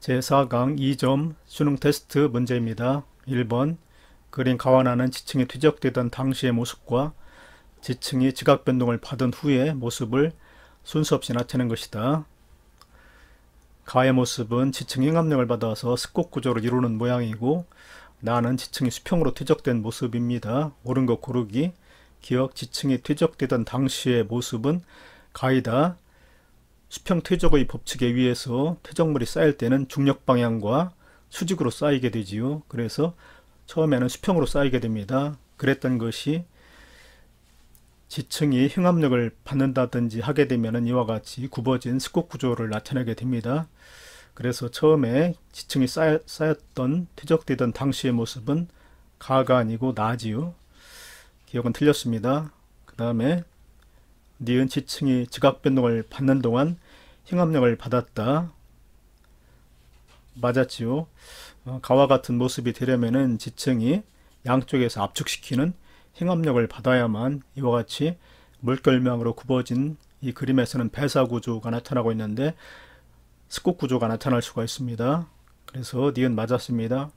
제4강 2점 수능 테스트 문제입니다. 1번 그린 가와나는 지층이 퇴적되던 당시의 모습과 지층이 지각 변동을 받은 후의 모습을 순수 없이 나타낸 것이다. 가의 모습은 지층 융압력을 받아서 습곡 구조를 이루는 모양이고 나는 지층이 수평으로 퇴적된 모습입니다. 옳은 것 고르기 기억 지층이 퇴적되던 당시의 모습은 가이다. 수평 퇴적의 법칙에 의해서 퇴적물이 쌓일 때는 중력 방향과 수직으로 쌓이게 되지요. 그래서 처음에는 수평으로 쌓이게 됩니다. 그랬던 것이 지층이 흉압력을 받는다든지 하게 되면 이와 같이 굽어진 스콧 구조를 나타내게 됩니다. 그래서 처음에 지층이 쌓였던 퇴적되던 당시의 모습은 가가 아니고 나지요. 기억은 틀렸습니다. 그 다음에 니은 지층이 지각 변동을 받는 동안 힘압력을 받았다. 맞았지요. 어, 가와 같은 모습이 되려면 지층이 양쪽에서 압축시키는 힘압력을 받아야만 이와 같이 물결명으로 굽어진 이 그림에서는 배사 구조가 나타나고 있는데 스콧 구조가 나타날 수가 있습니다. 그래서 니은 맞았습니다.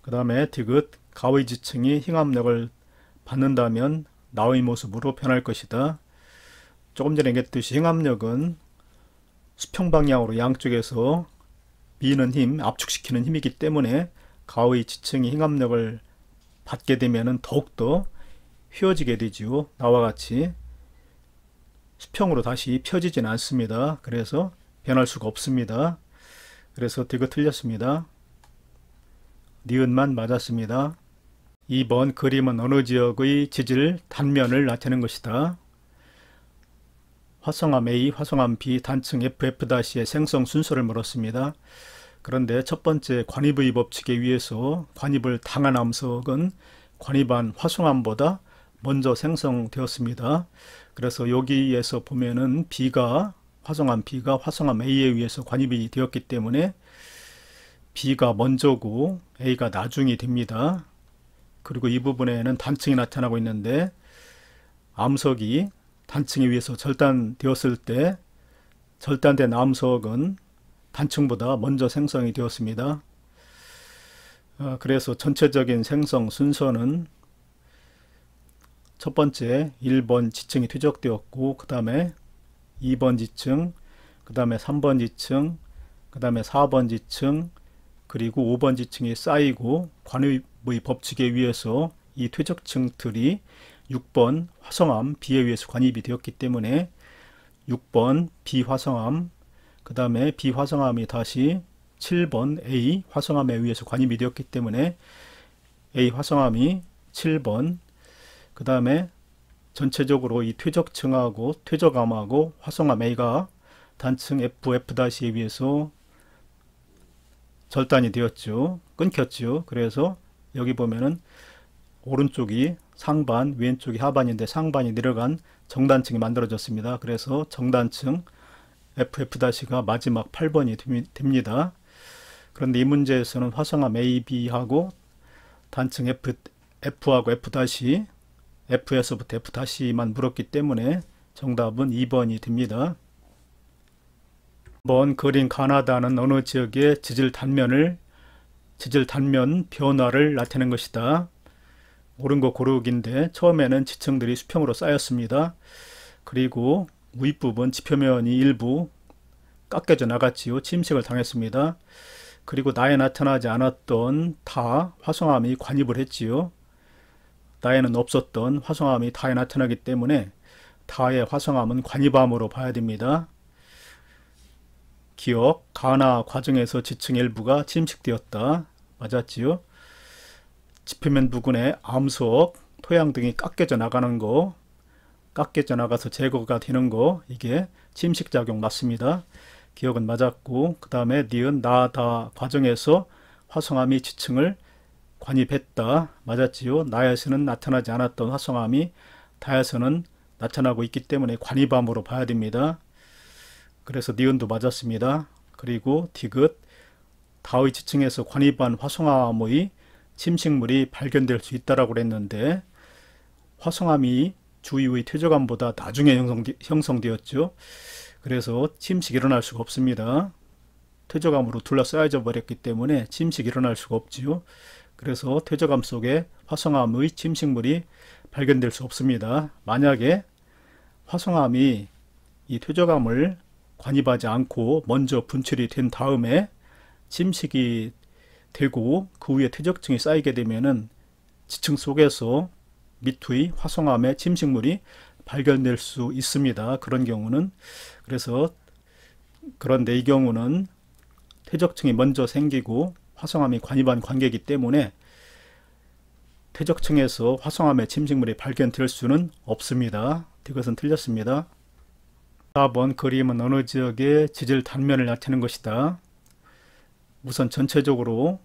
그 다음에 디귿 가의 지층이 힘압력을 받는다면 나의 모습으로 변할 것이다. 조금 전에 얘기했듯이 행압력은 수평 방향으로 양쪽에서 미는 힘, 압축시키는 힘이기 때문에 가의 지층이 행압력을 받게 되면 더욱더 휘어지게 되지요. 나와 같이 수평으로 다시 펴지진 않습니다. 그래서 변할 수가 없습니다. 그래서 디귿 틀렸습니다. 니은만 맞았습니다. 2번 그림은 어느 지역의 지질 단면을 나타내는 것이다. 화성암 A, 화성암 B, 단층 FF-의 생성 순서를 물었습니다. 그런데 첫 번째 관입의 법칙에 의해서 관입을 당한 암석은 관입한 화성암보다 먼저 생성되었습니다. 그래서 여기에서 보면은 B가 화성암 B가 화성암 A에 의해서 관입이 되었기 때문에 B가 먼저고 A가 나중이 됩니다. 그리고 이 부분에는 단층이 나타나고 있는데 암석이 단층에 의해서 절단되었을 때 절단된 암석은 단층보다 먼저 생성이 되었습니다. 어, 그래서 전체적인 생성 순서는 첫 번째 1번 지층이 퇴적되었고 그 다음에 2번 지층, 그 다음에 3번 지층, 그 다음에 4번 지층, 그리고 5번 지층이 쌓이고 관유 의 뭐 법칙에 의해서 이 퇴적층 들이 6번 화성암 B에 의해서 관입이 되었기 때문에 6번 B 화성암 그 다음에 B 화성암이 다시 7번 A 화성암에 의해서 관입이 되었기 때문에 A 화성암이 7번 그 다음에 전체적으로 이 퇴적층하고 퇴적암하고 화성암 A가 단층 F, F-에 의해서 절단이 되었죠. 끊겼죠. 그래서 여기 보면은 오른쪽이 상반, 왼쪽이 하반인데 상반이 내려간 정단층이 만들어졌습니다. 그래서 정단층 FF-가 마지막 8번이 됩니다. 그런데 이 문제에서는 화성암 AB하고 단층 F, F하고 F 다시 F에서부터 F 다시만 물었기 때문에 정답은 2번이 됩니다. 한번 그린 가나다는 어느 지역의 지질 단면을 지질 단면 변화를 나타낸 것이다. 옳은 거 고르기인데 처음에는 지층들이 수평으로 쌓였습니다. 그리고 윗부분 지표면이 일부 깎여져 나갔지요. 침식을 당했습니다. 그리고 나에 나타나지 않았던 다 화성암이 관입을 했지요. 나에는 없었던 화성암이 다에 나타나기 때문에 다의 화성암은 관입암으로 봐야 됩니다. 기억 가나 과정에서 지층 일부가 침식되었다. 맞았지요? 지표면 부근의 암석, 토양 등이 깎여져 나가는 거, 깎여져 나가서 제거가 되는 거, 이게 침식작용 맞습니다. 기억은 맞았고, 그 다음에 니은, 나, 다 과정에서 화성암이 지층을 관입했다. 맞았지요? 나에서는 나타나지 않았던 화성암이 다에서는 나타나고 있기 때문에 관입암으로 봐야 됩니다. 그래서 니은도 맞았습니다. 그리고 디귿 다의 지층에서 관입한 화성암의 침식물이 발견될 수 있다라고 그랬는데 화성암이 주위의 퇴적암보다 나중에 형성되, 었죠 그래서 침식이 일어날 수가 없습니다. 퇴적암으로 둘러싸여져 버렸기 때문에 침식이 일어날 수가 없지요. 그래서 퇴적암 속에 화성암의 침식물이 발견될 수 없습니다. 만약에 화성암이 이 퇴적암을 관입하지 않고 먼저 분출이 된 다음에 침식이 되고 그위에 퇴적층이 쌓이게 되면은 지층 속에서 밑의 화성암의 침식물이 발견될 수 있습니다. 그런 경우는 그래서 그런데 이 경우는 퇴적층이 먼저 생기고 화성암이 관입한 관계이기 때문에 퇴적층에서 화성암의 침식물이 발견될 수는 없습니다. 이것은 틀렸습니다. 4번 그림은 어느 지역의 지질 단면을 나타내는 것이다. 우선 전체적으로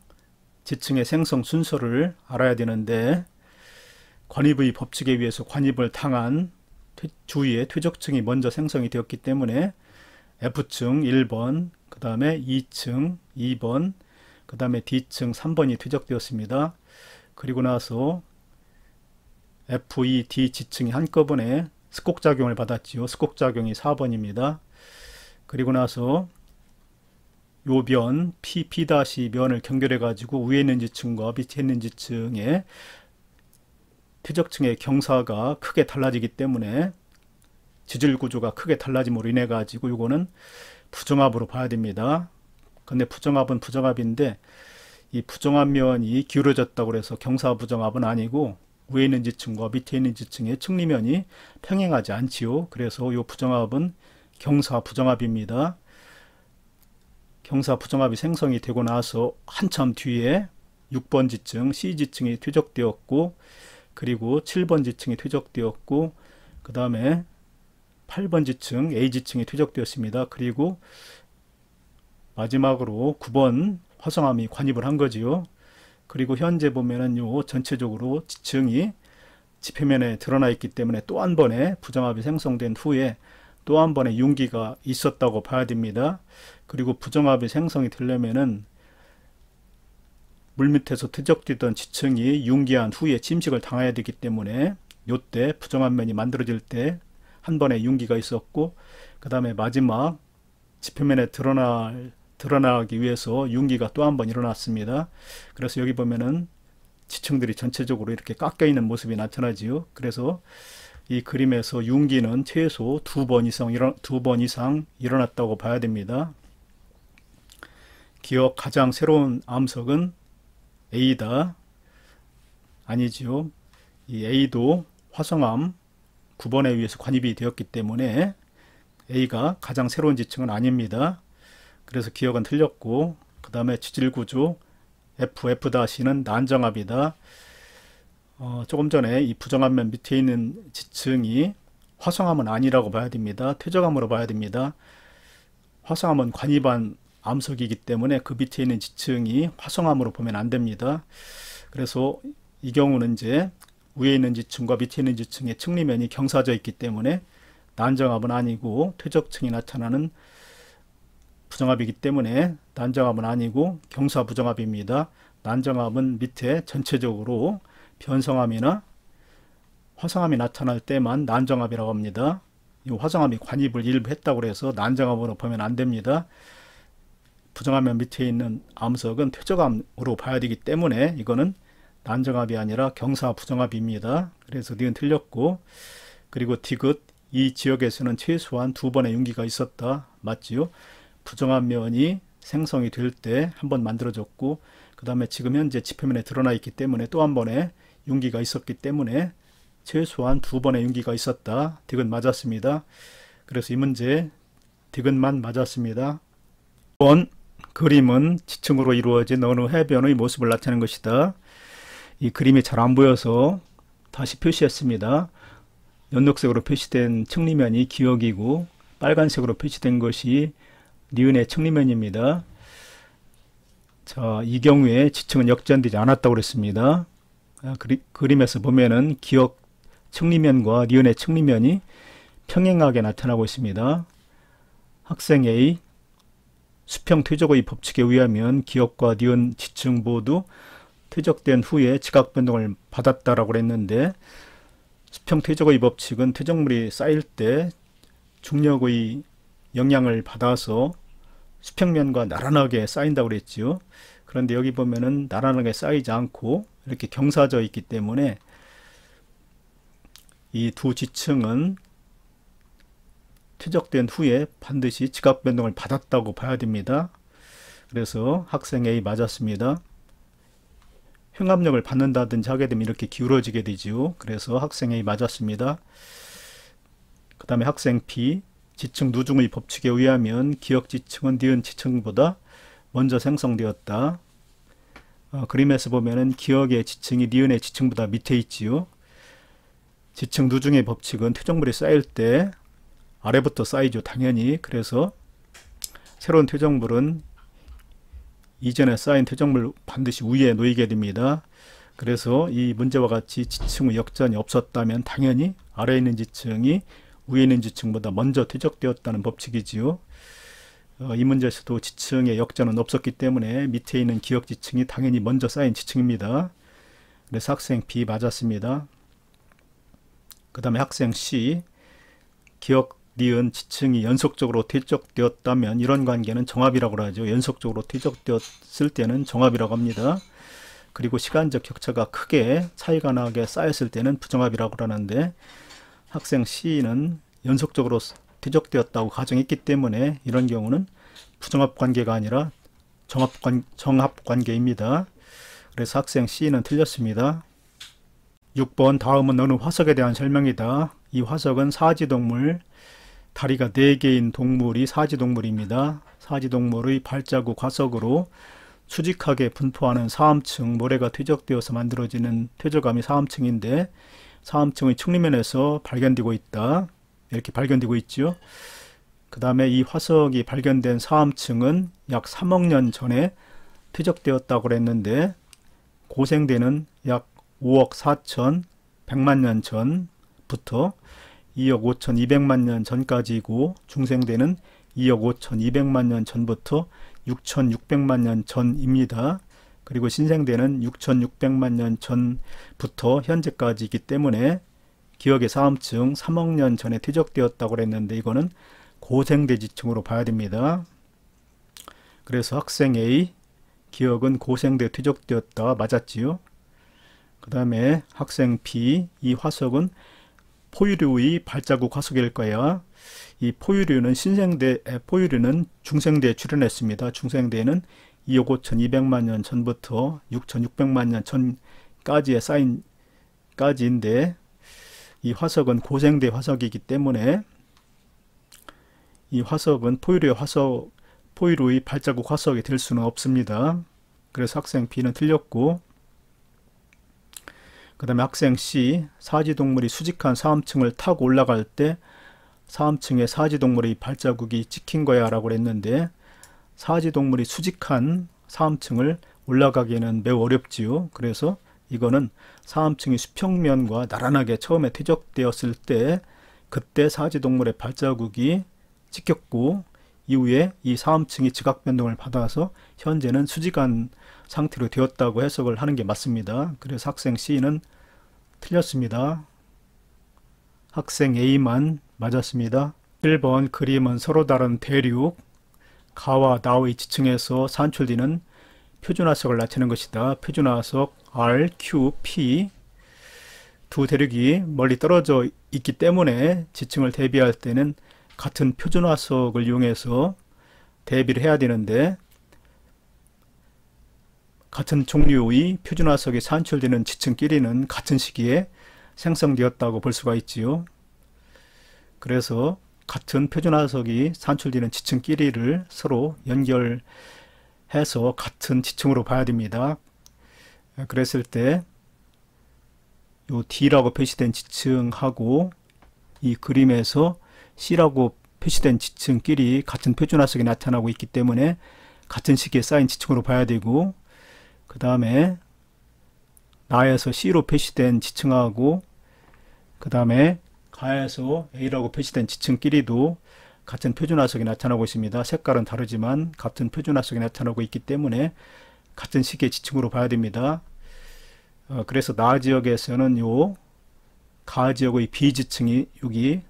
지층의 생성 순서를 알아야 되는데 관입의 법칙에 의해서 관입을 당한 주위의 퇴적층이 먼저 생성이 되었기 때문에 F층 1번, 그 다음에 2층 2번, 그 다음에 D층 3번이 퇴적되었습니다. 그리고 나서 F, E, D 지층이 한꺼번에 습곡작용을 받았지요. 습곡작용이 4번입니다. 그리고 나서 요변 PP-면을 다 경결해 가지고 위에 있는 지층과 밑에 있는 지층의 퇴적층의 경사가 크게 달라지기 때문에 지질 구조가 크게 달라짐으로 인해 가지고 이거는 부정합으로 봐야 됩니다. 근데 부정합은부정합인데이부정합 면이 기울어졌다고 해서 경사 부정합은 아니고 위에 있는 지층과 밑에 있는 지층의 측리면이 평행하지 않지요. 그래서 이 부정합은 경사 부정합입니다. 경사 부정합이 생성이 되고 나서 한참 뒤에 6번 지층, C 지층이 퇴적되었고 그리고 7번 지층이 퇴적되었고 그 다음에 8번 지층, A 지층이 퇴적되었습니다. 그리고 마지막으로 9번 화성암이 관입을 한 거지요. 그리고 현재 보면은 요 전체적으로 지층이 지표면에 드러나 있기 때문에 또 한 번의 부정압이 생성된 후에 또 한 번의 융기가 있었다고 봐야 됩니다. 그리고 부정압이 생성이 되려면은 물밑에서 트적뛰던 지층이 융기한 후에 침식을 당해야 되기 때문에 요때 부정한 면이 만들어질 때 한 번의 융기가 있었고 그 다음에 마지막 지표면에 드러날 드러나기 위해서 융기가 또 한 번 일어났습니다. 그래서 여기 보면은 지층들이 전체적으로 이렇게 깎여 있는 모습이 나타나지요. 그래서 이 그림에서 융기는 최소 두 번 이상 두 번 이상 일어났다고 봐야 됩니다. 기억 가장 새로운 암석은 A다. 아니지요. 이 A도 화성암 9번에 의해서 관입이 되었기 때문에 A가 가장 새로운 지층은 아닙니다. 그래서 기억은 틀렸고 그 다음에 지질구조 f f-는 난정압이다. 어, 조금 전에 이 부정압면 밑에 있는 지층이 화성암은 아니라고 봐야 됩니다. 퇴적암으로 봐야 됩니다. 화성암은 관이반 암석이기 때문에 그 밑에 있는 지층이 화성암으로 보면 안 됩니다. 그래서 이 경우는 이제 위에 있는 지층과 밑에 있는 지층의 층리면이 경사져 있기 때문에 난정압은 아니고 퇴적층이 나타나는 부정합이기 때문에 난정합은 아니고 경사 부정합입니다. 난정합은 밑에 전체적으로 변성함이나 화성함이 나타날 때만 난정합이라고 합니다. 이 화성함이 관입을 일부 했다고 해서 난정함으로 보면 안 됩니다. 부정하면 밑에 있는 암석은 퇴적암으로 봐야 되기 때문에 이거는 난정압이 아니라 경사 부정압입니다. 그래서 니은 틀렸고 그리고 디이 지역에서는 최소한 두 번의 융기가 있었다. 맞지요? 부정한 면이 생성이 될 때 한 번 만들어졌고 그 다음에 지금 현재 지표면에 드러나 있기 때문에 또 한번에 윤기가 있었기 때문에 최소한 두 번의 윤기가 있었다. 디귿 맞았습니다. 그래서 이 문제 디귿만 맞았습니다. 번 그림은 지층으로 이루어진 어느 해변의 모습을 나타낸 것이다. 이 그림이 잘 안 보여서 다시 표시했습니다. 연녹색으로 표시된 측리면이 기억이고 빨간색으로 표시된 것이 니은의 청리면입니다. 자, 이 경우에 지층은 역전되지 않았다고 그랬습니다. 아, 그리, 림에서 보면은 기억 청리면과 니은의 청리면이 평행하게 나타나고 있습니다. 학생 A 수평 퇴적의 법칙에 의하면 기억과 니은 지층 모두 퇴적된 후에 지각 변동을 받았다라고 그랬는데 수평 퇴적의 법칙은 퇴적물이 쌓일 때 중력의 영향을 받아서 수평면과 나란하게 쌓인다고 그랬지요. 그런데 여기 보면은 나란하게 쌓이지 않고 이렇게 경사져 있기 때문에 이 두 지층은 퇴적된 후에 반드시 지각 변동을 받았다고 봐야 됩니다. 그래서 학생 A 맞았습니다. 횡압력을 받는다든지 하게 되면 이렇게 기울어지게 되지요. 그래서 학생 A 맞았습니다. 그 다음에 학생 B 지층 누중의 법칙에 의하면 기억 지층은 니은 지층보다 먼저 생성되었다. 어, 그림에서 보면은 기억의 지층이 니은의 지층보다 밑에 있지요. 지층 누중의 법칙은 퇴적물이 쌓일 때 아래부터 쌓이죠. 당연히. 그래서 새로운 퇴적물은 이전에 쌓인 퇴적물 반드시 위에 놓이게 됩니다. 그래서 이 문제와 같이 지층의 역전이 없었다면 당연히 아래에 있는 지층이 위에 있는 지층보다 먼저 퇴적되었다는 법칙이지요. 어, 이 문제에서도 지층의 역전은 없었기 때문에 밑에 있는 기역 지층이 당연히 먼저 쌓인 지층입니다. 그래서 학생 B 맞았습니다. 그 다음에 학생 C 기억 니은 지층이 연속적으로 퇴적되었다면 이런 관계는 정합이라고 하죠. 연속적으로 퇴적되었을 때는 정합이라고 합니다. 그리고 시간적 격차가 크게 차이가 나게 쌓였을 때는 부정합이라고 하는데 학생 C는 연속적으로 퇴적되었다고 가정했기 때문에 이런 경우는 부정합 관계가 아니라 정합, 관, 정합 관계입니다. 그래서 학생 C는 틀렸습니다. 6번 다음은 어느 화석에 대한 설명이다. 이 화석은 사지동물, 다리가 4개인 동물이 사지동물입니다. 사지동물의 발자국 화석으로 수직하게 분포하는 사암층 모래가 퇴적되어서 만들어지는 퇴적암이 사암층인데 사암층의 총리면에서 발견되고 있다. 이렇게 발견되고 있죠. 그 다음에 이 화석이 발견된 사암층은 약 3억 년 전에 퇴적되었다고 그랬는데 고생대는 약 5억 4천 100만 년 전부터 2억 5천 2백만 년 전까지이고 중생대는 2억 5천 2백만 년 전부터 6천 6백만 년 전입니다. 그리고 신생대는 6,600만 년 전부터 현재까지이기 때문에 기억의 사음층 3억 년 전에 퇴적되었다고 그랬는데 이거는 고생대 지층으로 봐야 됩니다. 그래서 학생 A 기억은 고생대 퇴적되었다 맞았지요. 그 다음에 학생 B 이 화석은 포유류의 발자국 화석일 거야. 이 포유류는 신생대, 포유류는 중생대에 출현했습니다. 중생대에는 2억 5,200만 년 전부터 6,600만 년 전까지의 사인까지인데 이 화석은 고생대 화석이기 때문에 이 화석은 포유류의 화석, 포유류의 발자국 화석이 될 수는 없습니다. 그래서 학생 B는 틀렸고 그 다음에 학생 C 사지동물이 수직한 사암층을 타고 올라갈 때사암층에 사지동물의 발자국이 찍힌 거야 라고 그랬는데 사지 동물이 수직한 사암층을 올라가기에는 매우 어렵지요. 그래서 이거는 사암층이 수평면과 나란하게 처음에 퇴적되었을 때 그때 사지 동물의 발자국이 찍혔고 이후에 이 사암층이 지각 변동을 받아서 현재는 수직한 상태로 되었다고 해석을 하는 게 맞습니다. 그래서 학생 C는 틀렸습니다. 학생 A만 맞았습니다. 1번 그림은 서로 다른 대륙 가와 나의 지층에서 산출되는 표준화석을 나타내는 것이다. 표준화석 R, Q, P 두 대륙이 멀리 떨어져 있기 때문에 지층을 대비할 때는 같은 표준화석을 이용해서 대비를 해야 되는데 같은 종류의 표준화석이 산출되는 지층끼리는 같은 시기에 생성되었다고 볼 수가 있지요. 그래서 같은 표준화석이 산출되는 지층길이를 서로 연결해서 같은 지층으로 봐야 됩니다. 어, 그랬을 때요 D라고 표시된 지층하고 이 그림에서 C라고 표시된 지층끼리 같은 표준화석이 나타나고 있기 때문에 같은 시기에 쌓인 지층으로 봐야 되고 그 다음에 나에서 C로 표시된 지층하고 그 다음에 가에서 A라고 표시된 지층끼리도 같은 표준화석이 나타나고 있습니다. 색깔은 다르지만 같은 표준화석이 나타나고 있기 때문에 같은 시계 지층으로 봐야 됩니다. 어, 그래서 나 지역에서는 요 가 지역의 B 지층이 여기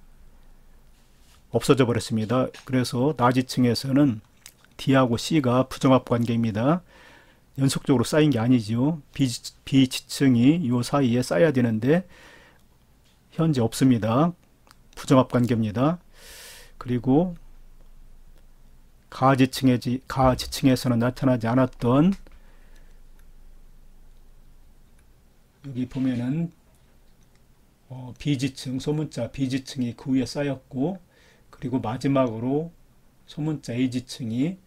없어져 버렸습니다. 그래서 나 지층에서는 D하고 C가 부정합 관계입니다. 연속적으로 쌓인 게 아니지요. B, B 지층이 요 사이에 쌓여야 되는데 현재 없습니다. 부정합 관계입니다. 그리고 가지층에, 가지층에서는 나타나지 않았던 여기 보면은 어, 비지층, 소문자 비지층이 그 위에 쌓였고 그리고 마지막으로 소문자 A지층이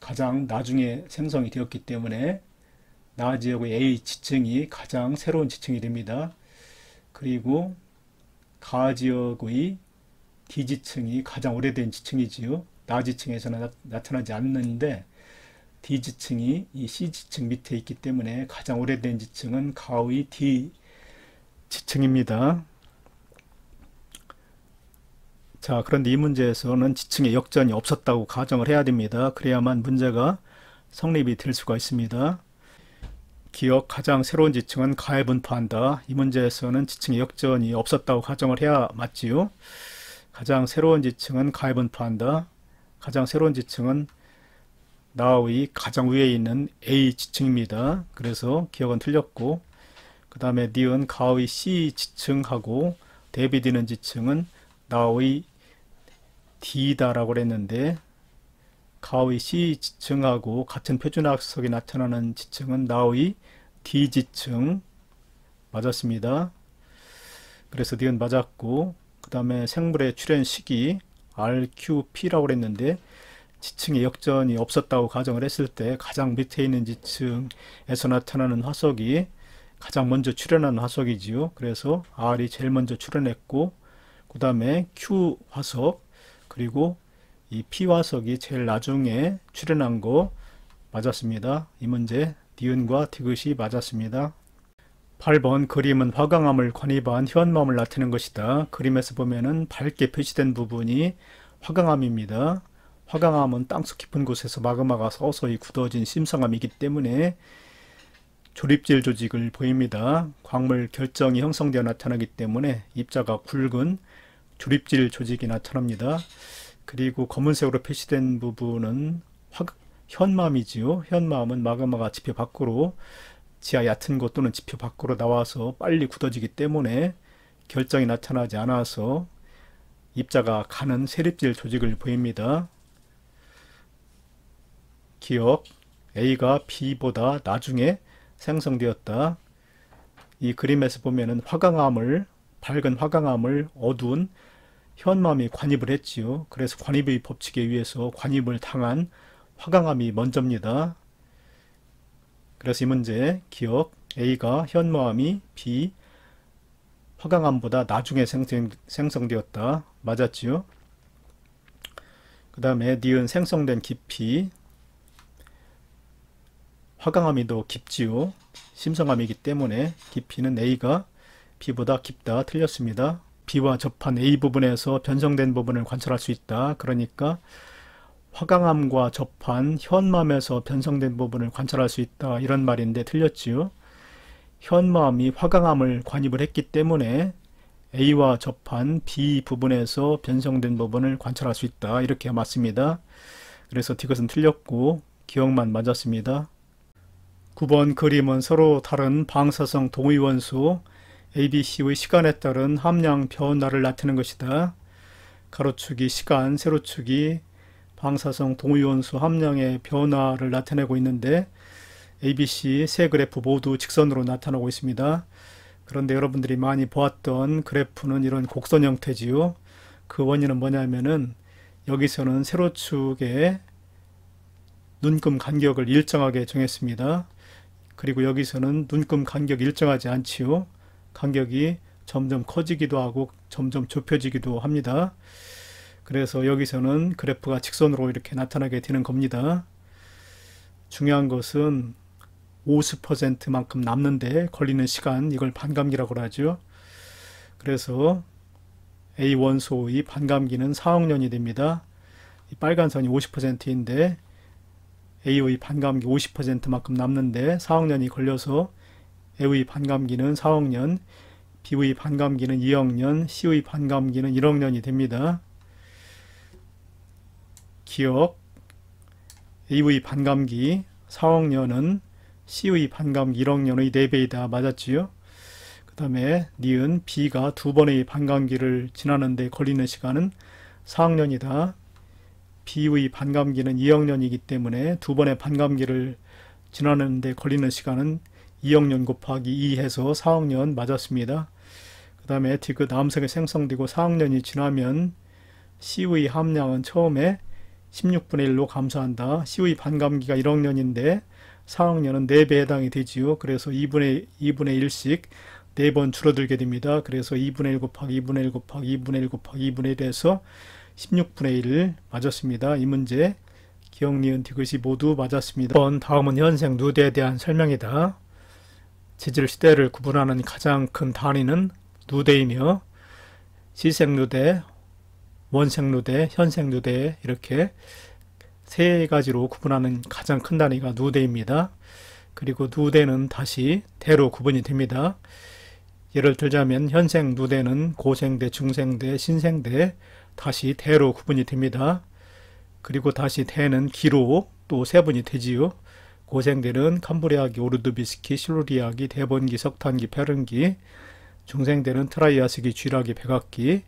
가장 나중에 생성이 되었기 때문에 나 지역의 A지층이 가장 새로운 지층이 됩니다. 그리고 가지역의 D지층이 가장 오래된 지층이지요. 나지층에서는 나, 타나지 않는데 D지층이 이 C지층 밑에 있기 때문에 가장 오래된 지층은 가의 D지층입니다. 자 그런데 이 문제에서는 지층의 역전이 없었다고 가정을 해야 됩니다. 그래야만 문제가 성립이 될 수가 있습니다. 기억 가장 새로운 지층은 가해 분포한다. 이 문제에서는 지층의 역전이 없었다고 가정을 해야 맞지요. 가장 새로운 지층은 가해 분포한다. 가장 새로운 지층은 나의 가장 위에 있는 A 지층입니다. 그래서 기억은 틀렸고 그 다음에 니은 가의 C 지층하고 대비되는 지층은 나의 D다라고 그랬는데 가오의 C 지층하고 같은 표준학석에 나타나는 지층은 나오의 D 지층 맞았습니다. 그래서 d 은 맞았고 그 다음에 생물의 출현 시기 RQP라고 그랬는데 지층의 역전이 없었다고 가정을 했을 때 가장 밑에 있는 지층에서 나타나는 화석이 가장 먼저 출현한 화석이지요. 그래서 R이 제일 먼저 출현했고 그 다음에 Q 화석 그리고 이피화석이 제일 나중에 출현한 거 맞았습니다. 이 문제 니은과 디귿이 맞았습니다. 8번 그림은 화강암을 관입한 현마음을나타낸 것이다. 그림에서 보면은 밝게 표시된 부분이 화강암입니다. 화강암은 땅속 깊은 곳에서 마그마가 서서히 굳어진 심성암이기 때문에 조립질 조직을 보입니다. 광물 결정이 형성되어 나타나기 때문에 입자가 굵은 조립질 조직이 나타납니다. 그리고 검은색으로 표시된 부분은 화 현마음이지요. 현마음은 마그마가 지표 밖으로 지하 얕은 곳 또는 지표 밖으로 나와서 빨리 굳어지기 때문에 결정이 나타나지 않아서 입자가 가는 세립질 조직을 보입니다. 기억 A가 B보다 나중에 생성되었다. 이 그림에서 보면은 화강암을 밝은 화강암을 어두운 현마음이 관입을 했지요. 그래서 관입의 법칙에 의해서 관입을 당한 화강암이 먼저입니다. 그래서 이 문제 기억 A가 현마음이 B 화강암보다 나중에 생성, 되었다 맞았지요. 그 다음에 니은 생성된 깊이 화강암이 더 깊지요. 심성암이기 때문에 깊이는 A가 B보다 깊다 틀렸습니다. B와 접한 A 부분에서 변성된 부분을 관찰할 수 있다. 그러니까 화강암과 접한 현마음에서 변성된 부분을 관찰할 수 있다. 이런 말인데 틀렸지요. 현마음이 화강암을 관입을 했기 때문에 A와 접한 B 부분에서 변성된 부분을 관찰할 수 있다. 이렇게 맞습니다. 그래서 디귿은 틀렸고 기억만 맞았습니다. 9번 그림은 서로 다른 방사성 동위원소 ABC의 시간에 따른 함량 변화를 나타내는 것이다. 가로축이 시간, 세로축이 방사성 동위원소 함량의 변화를 나타내고 있는데 ABC 세 그래프 모두 직선으로 나타나고 있습니다. 그런데 여러분들이 많이 보았던 그래프는 이런 곡선 형태지요. 그 원인은 뭐냐면은 여기서는 세로축의 눈금 간격을 일정하게 정했습니다. 그리고 여기서는 눈금 간격 일정하지 않지요. 간격이 점점 커지기도 하고 점점 좁혀지기도 합니다. 그래서 여기서는 그래프가 직선으로 이렇게 나타나게 되는 겁니다. 중요한 것은 50%만큼 남는데 걸리는 시간 이걸 반감기라고 하죠. 그래서 A 1소의 반감기는 4억 년이 됩니다. 빨간 선이 50%인데 A의 반감기 50%만큼 남는데 4억 년이 걸려서 A의 반감기는 4억년, B의 반감기는 2억년, C의 반감기는 1억년이 됩니다. 기억 A의 반감기 4억년은 C의 반감기 1억년의 4배이다. 맞았지요? 그 다음에 니은 B가 두 번의 반감기를 지나는데 걸리는 시간은 4억년이다. B의 반감기는 2억년이기 때문에 두 번의 반감기를 지나는데 걸리는 시간은 2억년 곱하기 2 해서 4억년 맞았습니다. 그 다음에 디귿 암색이 생성되고 4억년이 지나면 C의 함량은 처음에 16분의 1로 감소한다. C의 반감기가 1억 년인데 4억 년은 4배 해당이 되지요. 그래서 2분의, 2분의 1씩 4번 줄어들게 됩니다. 그래서 2분의 1 곱하기 2분의 1 곱하기 2분의 1 곱하기 2분의 1에서 16분의 1 맞았습니다. 이 문제 기억, 니은, 디귿이 모두 맞았습니다. 다음은 현생 누대에 대한 설명이다. 재질 시대를 구분하는 가장 큰 단위는 누대이며 시생누대, 원생누대, 현생누대 이렇게 세 가지로 구분하는 가장 큰 단위가 누대입니다. 그리고 누대는 다시 대로 구분이 됩니다. 예를 들자면 현생 누대는 고생대, 중생대, 신생대 다시 대로 구분이 됩니다. 그리고 다시 대는 기로 또 세분이 되지요. 고생대는 캄브리아기, 오르드비스키 실루리아기, 대본기 석탄기, 페른기, 중생대는 트라이아스기, 쥐라기, 백악기,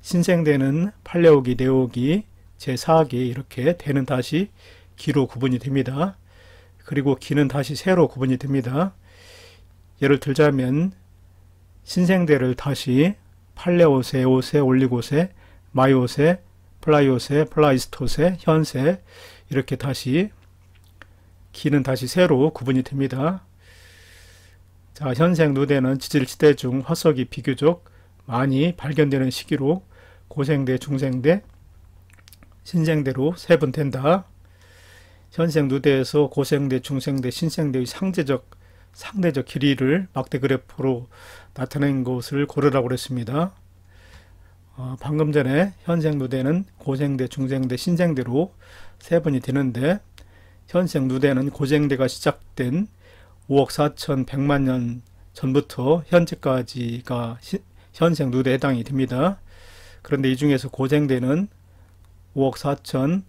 신생대는 팔레오기, 네오기, 제4기 이렇게 대는 다시 기로 구분이 됩니다. 그리고 기는 다시 세로 구분이 됩니다. 예를 들자면 신생대를 다시 팔레오세, 오세, 올리고세, 마이오세, 플라이오세, 플라이스토세, 현세 이렇게 다시 키는 다시 세로 구분이 됩니다. 자, 현생 누대는 지질지대 중 화석이 비교적 많이 발견되는 시기로 고생대, 중생대, 신생대로 세분된다. 현생 누대에서 고생대, 중생대, 신생대의 상대적 상대적 길이를 막대 그래프로 나타낸 것을 고르라고 그습니다 어, 방금 전에 현생 누대는 고생대, 중생대, 신생대로 세분이 되는데 현생 누대는 고쟁대가 시작된 5억 4천 100만 년 전부터 현재까지가 시, 현생 누대에 해당이 됩니다. 그런데 이 중에서 고쟁대는 5억 4천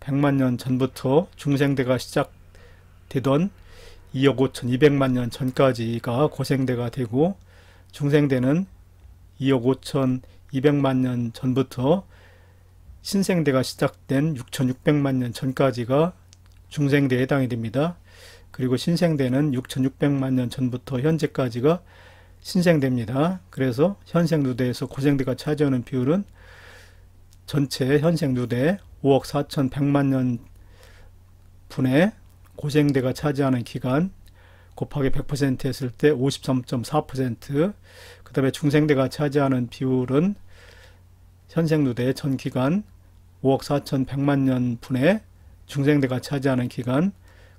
100만 년 전부터 중생대가 시작되던 2억 5천 2백만 년 전까지가 고생대가 되고 중생대는 2억 5천 2백만 년 전부터 신생대가 시작된 6천 6백만 년 전까지가 중생대에 해당이 됩니다. 그리고 신생대는 6,600만 년 전부터 현재까지가 신생대입니다. 그래서 현생 누대에서 고생대가 차지하는 비율은 전체 현생 누대 5억 4,100만 년 분의 고생대가 차지하는 기간 곱하기 100% 했을 때 53.4%그 다음에 중생대가 차지하는 비율은 현생 누대전 기간 5억 4,100만 년 분의 중생대가 차지하는 기간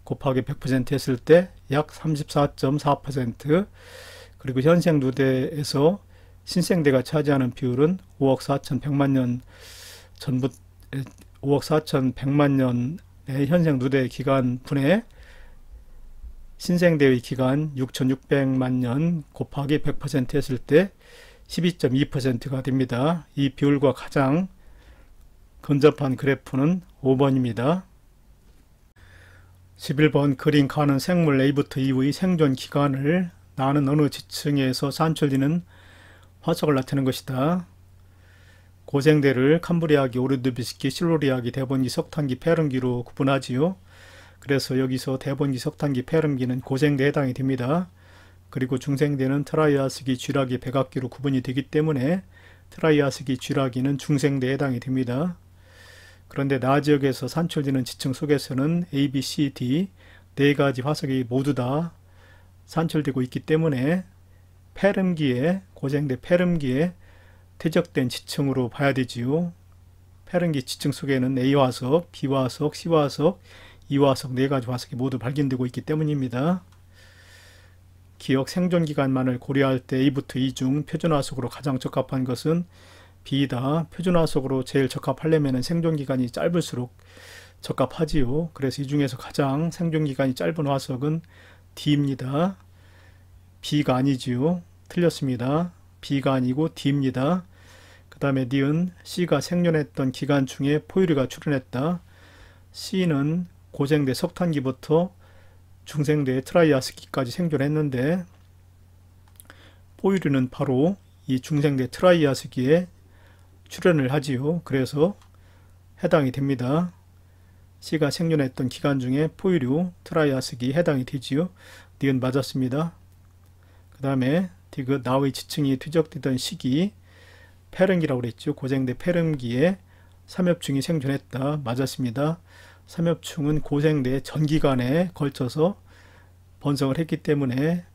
곱하기 100% 했을 때 약 34.4% 그리고 현생 누대에서 신생대가 차지하는 비율은 5억 4,100만 년 전부 5억 4,100만 년의 현생 누대 기간 분의 신생대의 기간 6,600만 년 곱하기 100% 했을 때 12.2%가 됩니다. 이 비율과 가장 근접한 그래프는 5번입니다. 11번 그린 칸는 생물 레이부트 이후의 생존 기간을 나는 어느 지층에서 산출되는 화석을 나타낸 것이다. 고생대를 캄브리아기, 오르드비스키, 실로리아기, 대본기, 석탄기, 페름기로 구분하지요. 그래서 여기서 대본기, 석탄기, 페름기는 고생대에 해당이 됩니다. 그리고 중생대는 트라이아스기, 쥐라기, 백악기로 구분이 되기 때문에 트라이아스기, 쥐라기는 중생대에 해당이 됩니다. 그런데 나 지역에서 산출되는 지층 속에서는 A, B, C, D 네 가지 화석이 모두 다 산출되고 있기 때문에 폐렴기에 고생대 폐렴기에 퇴적된 지층으로 봐야 되지요. 페름기 지층 속에는 A 화석, B 화석, C 화석, E 화석 네 가지 화석이 모두 발견되고 있기 때문입니다. 기억 생존 기간만을 고려할 때 A부터 E 중 표준 화석으로 가장 적합한 것은 비이다 표준화 석으로 제일 적합하려면 생존기간이 짧을수록 적합하지요. 그래서 이 중에서 가장 생존기간이 짧은 화석은 D입니다. B가 아니지요. 틀렸습니다. B가 아니고 D입니다. 그 다음에 니은 C가 생존했던 기간 중에 포유류가 출현했다. C는 고생대 석탄기부터 중생대 트라이아스기까지 생존했는데 포유류는 바로 이 중생대 트라이아스기에 출연을 하지요. 그래서 해당이 됩니다. 씨가 생존했던 기간 중에 포유류 트라이아스기 해당이 되지요. 니은 맞았습니다. 그 다음에 디귿 나의 지층이 퇴적되던 시기 페름기라고 그랬죠. 고생대 페름기에 삼엽충이 생존했다. 맞았습니다. 삼엽충은 고생대 전기간에 걸쳐서 번성을 했기 때문에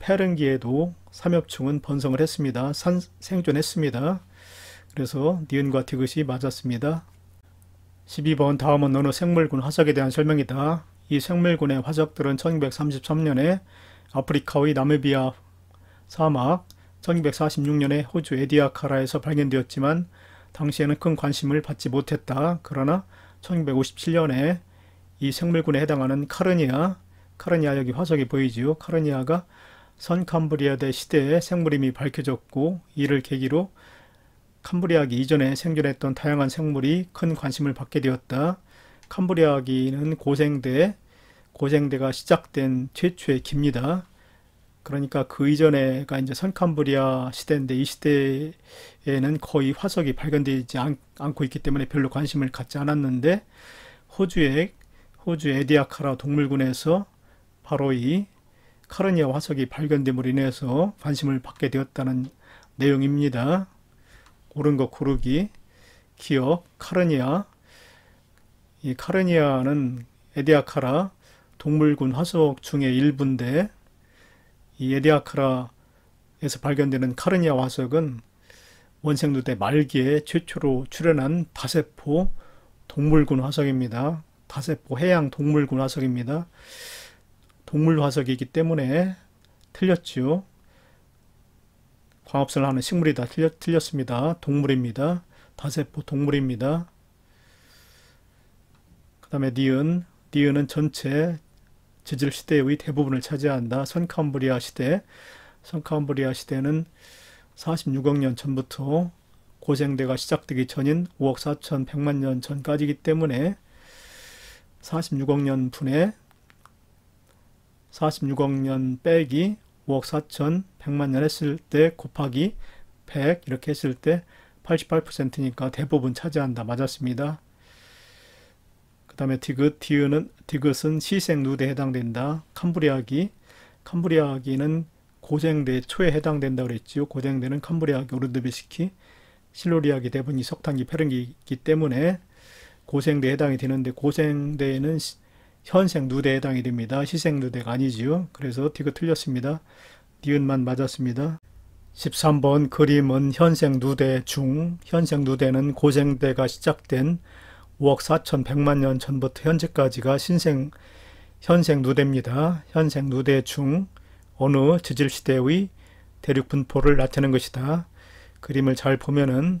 페름기에도 삼엽충은 번성을 했습니다. 산, 생존했습니다. 그래서 니은과 티귿이 맞았습니다. 12번 다음은 어느 생물군 화석에 대한 설명이다. 이 생물군의 화석들은 1933년에 아프리카의 나미비아 사막, 1946년에 호주 에디아카라에서 발견되었지만 당시에는 큰 관심을 받지 못했다. 그러나 1957년에 이 생물군에 해당하는 카르니아, 카르니아 여기 화석이 보이지요. 카르니아가 선캄브리아대 시대의 생물임이 밝혀졌고 이를 계기로 캄브리아기 이전에 생존했던 다양한 생물이 큰 관심을 받게 되었다. 캄브리아기는 고생대, 고생대가 시작된 최초의 기니다 그러니까 그 이전에가 이제 선캄브리아 시대인데 이 시대에는 거의 화석이 발견되지 않, 고 있기 때문에 별로 관심을 갖지 않았는데 호주의 호주 에디아카라 동물군에서 바로 이 카르니아 화석이 발견됨으로 인해서 관심을 받게 되었다는 내용입니다. 옳은 것 고르기, 기업, 카르니아. 이 카르니아는 에디아카라 동물군 화석 중의 일부인데 이 에디아카라에서 발견되는 카르니아 화석은 원생두대 말기에 최초로 출현한 다세포 동물군 화석입니다. 다세포 해양 동물군 화석입니다. 동물 화석이기 때문에 틀렸지요. 광합성을 하는 식물이다. 틀렸, 틀렸습니다. 동물입니다. 다세포 동물입니다. 그 다음에 니은, 니은은 전체 지질 시대의 대부분을 차지한다. 선캄브리아 시대, 선캄브리아 시대는 46억 년 전부터 고생대가 시작되기 전인 5억 4천 100만 년 전까지이기 때문에 46억 년 분의 46억 년 빼기 5억 4천 100만 년 했을 때 곱하기 100 이렇게 했을 때 88%니까 대부분 차지한다. 맞았습니다. 그 다음에 디귿, 디은은, 디귿은 시생 누대에 해당된다. 캄브리아기, 캄브리아기는 고생대 초에 해당된다 그랬지요. 고생대는 캄브리아기, 오르드베시키, 실로리아기, 대분이 부 석탄기, 페른기이기 때문에 고생대에 해당이 되는데 고생대에는 시, 현생 누대에 해당이 됩니다. 희생 누대가 아니지요. 그래서 디귿 틀렸습니다. 니은만 맞았습니다. 13번 그림은 현생 누대 중 현생 누대는 고생대가 시작된 5억 4천 100만 년 전부터 현재까지가 신생 현생 누대입니다. 현생 누대 중 어느 지질시대의 대륙 분포를 나타낸 것이다. 그림을 잘 보면은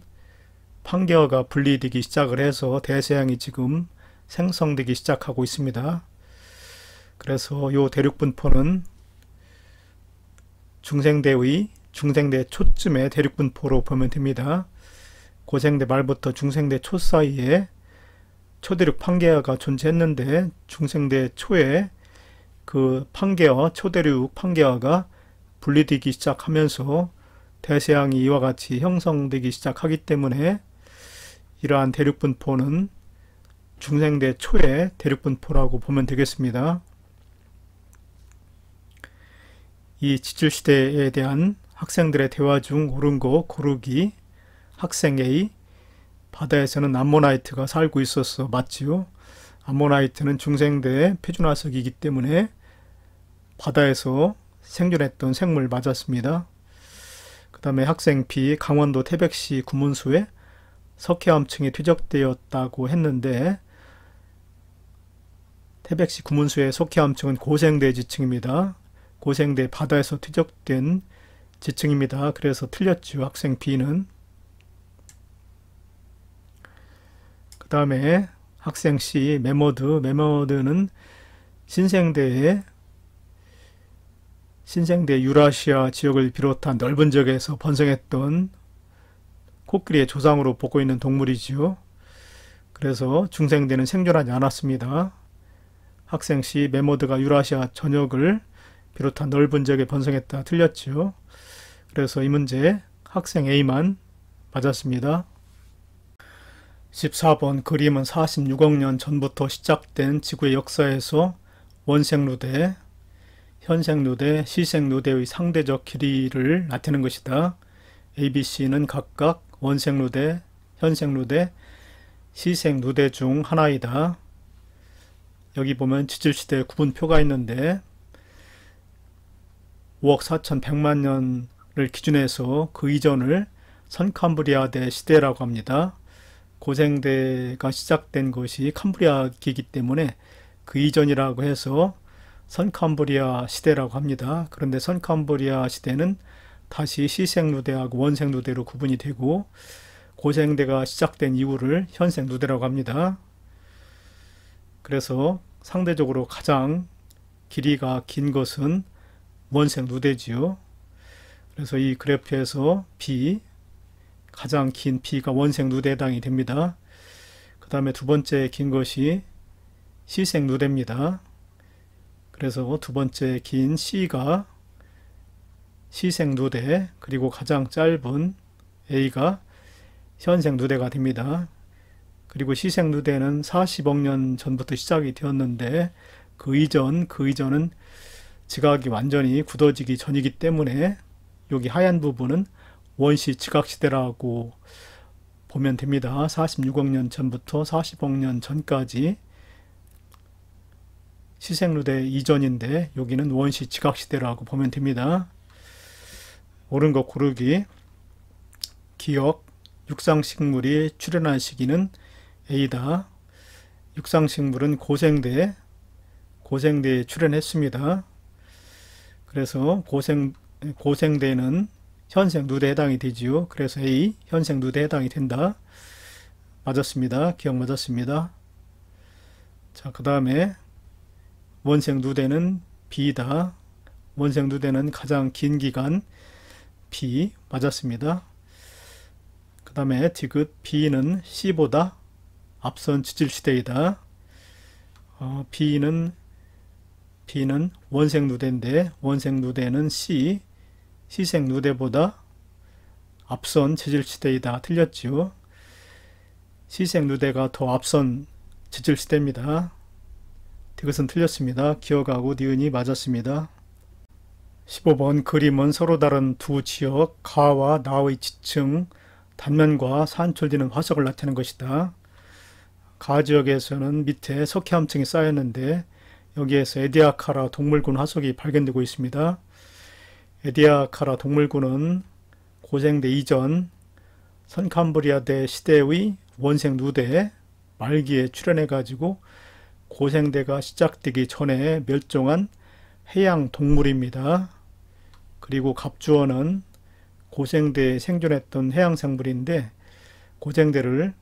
판개어가 분리되기 시작을 해서 대서양이 지금 생성되기 시작하고 있습니다. 그래서 요 대륙분포는 중생대의 중생대 초쯤의 대륙분포로 보면 됩니다. 고생대 말부터 중생대 초 사이에 초대륙 판계어가 존재했는데 중생대 초에 그 판계어, 초대륙 판계어가 분리되기 시작하면서 대서양이 이와 같이 형성되기 시작하기 때문에 이러한 대륙분포는 중생대 초의 대륙분포라고 보면 되겠습니다. 이 지질시대에 대한 학생들의 대화 중오른거 고르기 학생 A 바다에서는 암모나이트가 살고 있었어 맞지요? 암모나이트는 중생대의 표준화석이기 때문에 바다에서 생존했던 생물 맞았습니다. 그 다음에 학생 B 강원도 태백시 구문수에 석회암층이 퇴적되었다고 했는데 태백시 구문수의 속해 함층은 고생대 지층입니다. 고생대 바다에서 퇴적된 지층입니다. 그래서 틀렸죠. 학생 B는. 그 다음에 학생 C 메모드. 메모드는 신생대의 신생대 유라시아 지역을 비롯한 넓은 지역에서 번성했던 코끼리의 조상으로 보고 있는 동물이지요. 그래서 중생대는 생존하지 않았습니다. 학생 시 메모드가 유라시아 전역을 비롯한 넓은 지역에 번성했다 틀렸지요. 그래서 이 문제 학생 A만 맞았습니다. 14번 그림은 46억 년 전부터 시작된 지구의 역사에서 원생루대, 현생루대, 시생루대의 상대적 길이를 나타내는 것이다. A, B, C는 각각 원생루대, 현생루대, 시생루대 중 하나이다. 여기 보면 지질시대 구분표가 있는데 5억 4천 100만 년을 기준해서 그 이전을 선캄브리아대 시대라고 합니다. 고생대가 시작된 것이 캄브리아기이기 때문에 그 이전이라고 해서 선캄브리아 시대라고 합니다. 그런데 선캄브리아 시대는 다시 시생누대하고 원생누대로 구분이 되고 고생대가 시작된 이후를 현생누대라고 합니다. 그래서 상대적으로 가장 길이가 긴 것은 원색 누대지요. 그래서 이 그래프에서 B 가장 긴 B가 원색 누대당이 됩니다. 그 다음에 두 번째 긴 것이 C색 누대입니다. 그래서 두 번째 긴 C가 C색 누대 그리고 가장 짧은 A가 현색 누대가 됩니다. 그리고 시생루대는 40억 년 전부터 시작이 되었는데 그 이전, 그 이전은 지각이 완전히 굳어지기 전이기 때문에 여기 하얀 부분은 원시 지각시대라고 보면 됩니다. 46억 년 전부터 40억 년 전까지 시생루대 이전인데 여기는 원시 지각시대라고 보면 됩니다. 옳은 것 고르기 기억, 육상식물이 출현한 시기는 A다. 육상식물은 고생대, 고생대에 출연했습니다. 그래서 고생, 고생대는 현생 누대 해당이 되지요. 그래서 A, 현생 누대 해당이 된다. 맞았습니다. 기억 맞았습니다. 자, 그 다음에 원생 누대는 B다. 원생 누대는 가장 긴 기간 B 맞았습니다. 그 다음에 디귿 B는 C보다 앞선 지질시대이다. 어, B는 B는 원색 누대인데 원색 누대는 C, C색 누대보다 앞선 지질시대이다. 틀렸지요. C색 누대가 더 앞선 지질시대입니다. 이것은 틀렸습니다. 기억하고 니은이 맞았습니다. 15번 그림은 서로 다른 두 지역 가와 나의 지층, 단면과 산출되는 화석을 나타낸 것이다. 가 지역에서는 밑에 석회암층이 쌓였는데 여기에서 에디아카라 동물군 화석이 발견되고 있습니다. 에디아카라 동물군은 고생대 이전 선캄브리아대 시대의 원생 누대 말기에 출현해가지고 고생대가 시작되기 전에 멸종한 해양 동물입니다. 그리고 갑주어는 고생대에 생존했던 해양생물인데 고생대를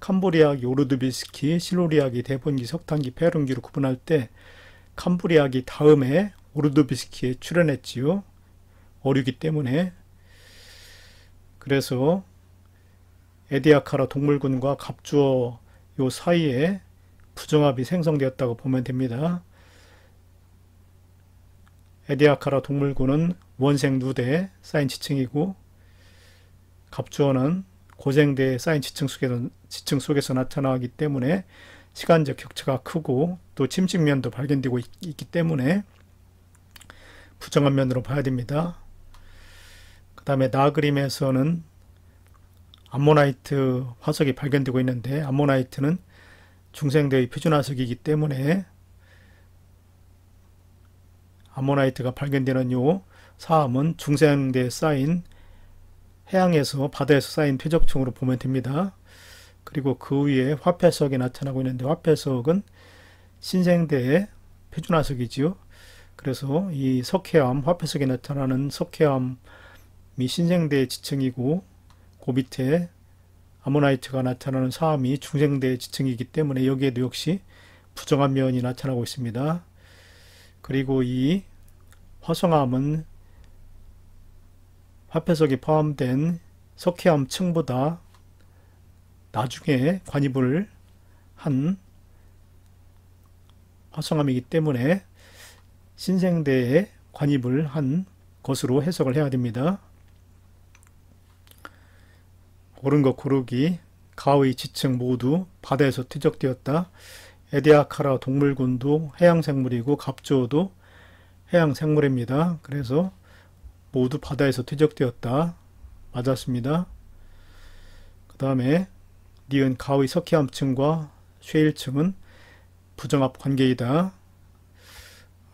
캄보리아기 오르드비스키, 실로리아기, 대본기, 석탄기, 페어기로 구분할 때캄보리아기 다음에 오르드비스키에 출연했지요. 어류기 때문에. 그래서 에디아카라 동물군과 갑주어 요 사이에 부정합이 생성되었다고 보면 됩니다. 에디아카라 동물군은 원생 누대 사인 지층이고 갑주어는 고생대에 쌓인 지층 속에서, 지층 속에서 나타나기 때문에 시간적 격차가 크고 또 침식면도 발견되고 있, 있기 때문에 부정한 면으로 봐야 됩니다. 그 다음에 나 그림에서는 암모나이트 화석이 발견되고 있는데 암모나이트는 중생대의 표준화석이기 때문에 암모나이트가 발견되는 요 사암은 중생대에 쌓인 해양에서 바다에서 쌓인 퇴적층으로 보면 됩니다. 그리고 그 위에 화폐석이 나타나고 있는데 화폐석은 신생대의 표준화석이지요. 그래서 이 석회암, 화폐석에 나타나는 석회암이 신생대의 지층이고 그 밑에 아모나이트가 나타나는 사암이 중생대의 지층이기 때문에 여기에도 역시 부정한 면이 나타나고 있습니다. 그리고 이 화성암은 화폐석이 포함된 석회암 층보다 나중에 관입을 한 화성암이기 때문에 신생대에 관입을 한 것으로 해석을 해야 됩니다. 옳은 것 고르기 가의 지층 모두 바다에서 퇴적되었다. 에디아카라 동물군도 해양생물이고 갑조도 해양생물입니다. 그래서 모두 바다에서 퇴적되었다. 맞았습니다. 그 다음에 니은 가의 석회암층과 쉐일층은 부정합 관계이다.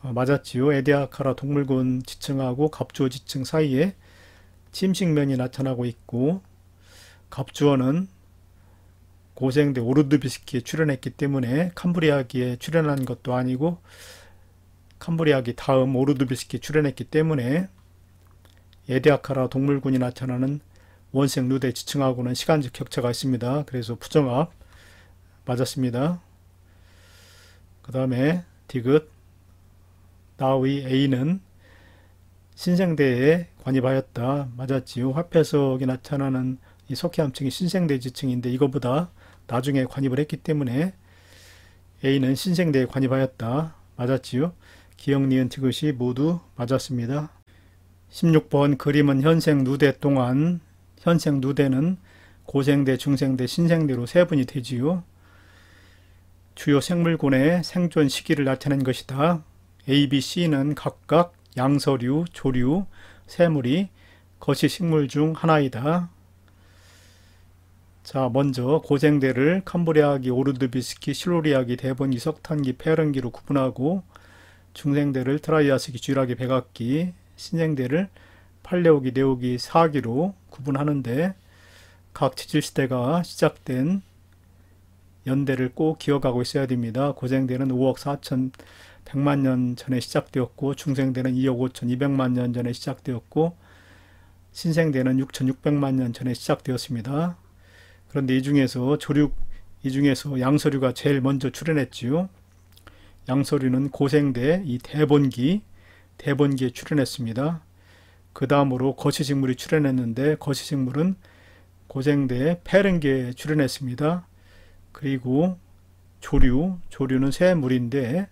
어, 맞았지요. 에디아카라 동물군 지층하고 갑주어 지층 사이에 침식면이 나타나고 있고 갑주어는 고생대 오르드비스키에 출연했기 때문에 캄브리아기에 출연한 것도 아니고 캄브리아기 다음 오르드비스키에 출연했기 때문에 에디아카라 동물군이 나타나는 원색 루데 지층하고는 시간적 격차가 있습니다. 그래서 부정합 맞았습니다. 그 다음에 디귿 나우이 A는 신생대에 관입하였다. 맞았지요. 화폐석이 나타나는 이 석회암층이 신생대 지층인데 이거보다 나중에 관입을 했기 때문에 A는 신생대에 관입하였다. 맞았지요. 기역, 니은, 티귿이 모두 맞았습니다. 16번 그림은 현생 누대 동안 현생 누대는 고생대, 중생대, 신생대로 세분이 되지요. 주요 생물군의 생존 시기를 나타낸 것이다. A, B, C는 각각 양서류, 조류, 새물이 거시 식물 중 하나이다. 자, 먼저 고생대를 캄브리아기 오르드비스키, 실로리아기, 대본이 석탄기, 페른기로 구분하고 중생대를 트라이아스기, 쥐라기, 백악기, 신생대를 8례오기, 네오기, 4기로 구분하는데 각 지질시대가 시작된 연대를 꼭 기억하고 있어야 됩니다. 고생대는 5억 4천 100만 년 전에 시작되었고 중생대는 2억 5천 2백만 년 전에 시작되었고 신생대는 6,600만 천년 전에 시작되었습니다. 그런데 이 중에서 조류 이 중에서 양서류가 제일 먼저 출현했지요. 양서류는 고생대, 이 대본기, 대번기에 출연했습니다. 그 다음으로 거시식물이 출연했는데 거시식물은 고생대 페른계에 출연했습니다. 그리고 조류, 조류는 새물인데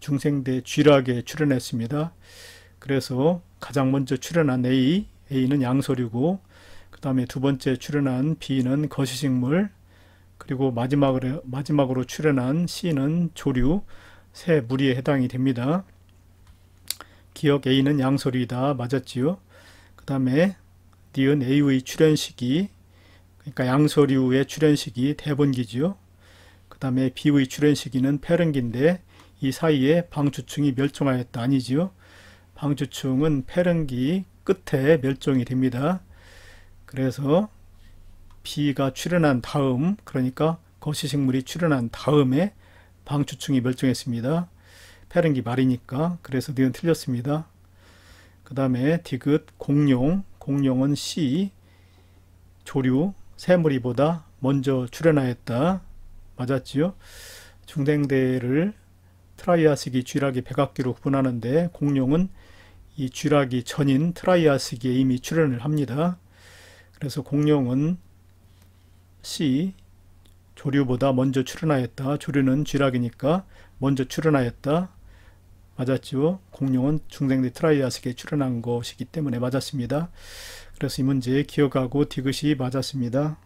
중생대 쥐락에 출연했습니다. 그래서 가장 먼저 출연한 A, A는 양서류고 그 다음에 두 번째 출연한 B는 거시식물 그리고 마지막으로, 마지막으로 출연한 C는 조류, 새물리에 해당이 됩니다. 기억 A는 양소리다 맞았지요. 그 다음에 니은 A의 출현 시기 그러니까 양서류의 출현 시기 대본기지요. 그 다음에 B의 출현 시기는 페른기인데 이 사이에 방주충이 멸종하였다 아니지요. 방주충은 페른기 끝에 멸종이 됩니다. 그래서 B가 출현한 다음 그러니까 거시식물이 출현한 다음에 방주충이 멸종했습니다. 페른기 말이니까 그래서 니은 틀렸습니다. 그 다음에 디귿 공룡 공룡은 C 조류 새무리보다 먼저 출현하였다. 맞았지요? 중생대를 트라이아스기 쥐라기 백악기로 구분하는데 공룡은 이 쥐라기 전인 트라이아스기에 이미 출현을 합니다. 그래서 공룡은 C 조류보다 먼저 출현하였다. 조류는 쥐라기니까 먼저 출현하였다. 맞았죠 공룡은 중생대 트라이아스에 출현한 것이기 때문에 맞았습니다. 그래서 이 문제 기억하고 디귿이 맞았습니다.